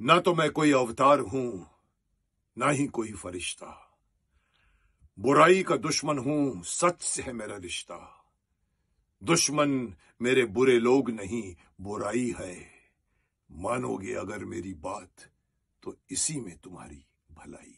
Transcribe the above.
न तो मैं कोई अवतार हूं ना ही कोई फरिश्ता बुराई का दुश्मन हूं सच से है मेरा रिश्ता दुश्मन मेरे बुरे लोग नहीं बुराई है मानोगे अगर मेरी बात तो इसी में तुम्हारी भलाई